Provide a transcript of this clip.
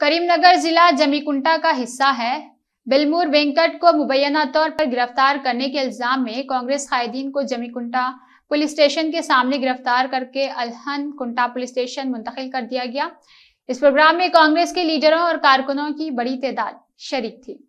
करीमनगर जिला जमीकुंटा का हिस्सा है बिलमूर वेंकट को मुबैना तौर पर गिरफ्तार करने के इल्जाम में कांग्रेस कायदीन को जमीकुंटा पुलिस स्टेशन के सामने गिरफ्तार करके अलहन कुंटा पुलिस स्टेशन मुंतकिल कर दिया गया इस प्रोग्राम में कांग्रेस के लीडरों और कारकुनों की बड़ी तादाद शरीक थी